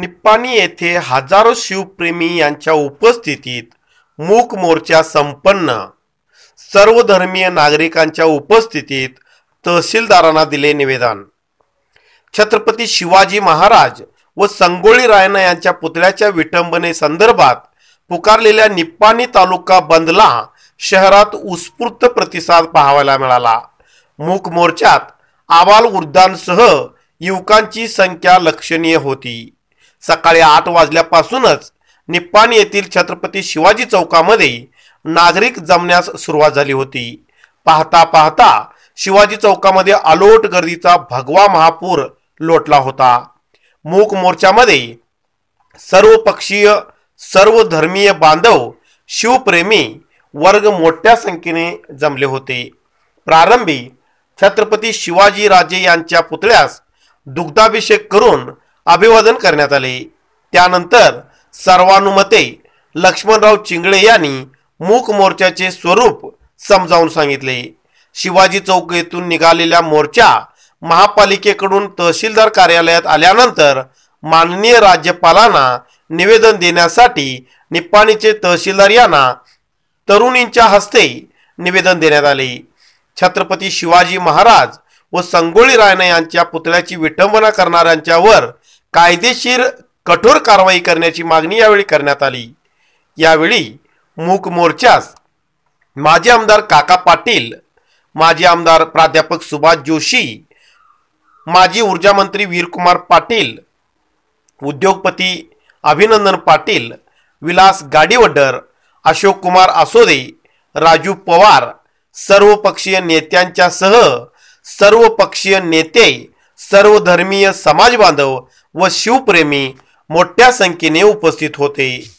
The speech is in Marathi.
निप्पाणी येथे हजारो शिवप्रेमी यांच्या उपस्थितीत मूक मोर्चा संपन्न सर्वधर्मीय नागरिकांच्या उपस्थितीत तहसीलदारांना दिले निवेदन छत्रपती शिवाजी महाराज व संगोळी रायना यांच्या पुतळ्याच्या विटंबने संदर्भात पुकारलेल्या निप्पाणी तालुका बंदला शहरात उत्स्फूर्त प्रतिसाद पाहायला मिळाला मूक मोर्चात आबाल वृद्धांसह युवकांची संख्या लक्षणीय होती सकाळी आठ वाजल्यापासूनच निप्पाण येथील छत्रपती शिवाजी चौकामध्ये नागरिक जमण्यास सुरुवात झाली होती पाहता पाहता शिवाजी चौकामध्ये अलोट गर्दीचा भगवा महापूर लोटला होता मूक मोर्चामध्ये सर्व पक्षीय सर्व धर्मीय बांधव शिवप्रेमी वर्ग मोठ्या संख्येने जमले होते प्रारंभी छत्रपती शिवाजी राजे यांच्या पुतळ्यास दुग्धाभिषेक करून अभिवादन करण्यात आले त्यानंतर सर्वानुमते लक्ष्मणराव चिंगळे यांनी मूक मोर्चाचे स्वरूप समजावून सांगितले शिवाजी चौक येथून निघालेल्या मोर्चा महापालिकेकडून तहसीलदार कार्यालयात आल्यानंतर माननीय राज्यपालांना निवेदन देण्यासाठी निप्पाणीचे तहसीलदार यांना तरुणींच्या हस्ते निवेदन देण्यात आले छत्रपती शिवाजी महाराज व संगोळी रायना यांच्या पुतळ्याची विटंबना करणाऱ्यांच्यावर कायदेशीर कठोर कारवाई करण्याची मागणी यावेळी करण्यात आली यावेळी मूक मोर्चास माजी आमदार काका पाटील माजी आमदार प्राध्यापक सुभाष जोशी माजी ऊर्जामंत्री वीरकुमार पाटील उद्योगपती अभिनंदन पाटील विलास गाडीवडर अशोक कुमार आसोदे राजू पवार सर्वपक्षीय नेत्यांच्यासह सर्वपक्षीय नेते सर्वधर्मीय समाज बांधव व शिवप्रेमी मोठ्या संख्येने उपस्थित होते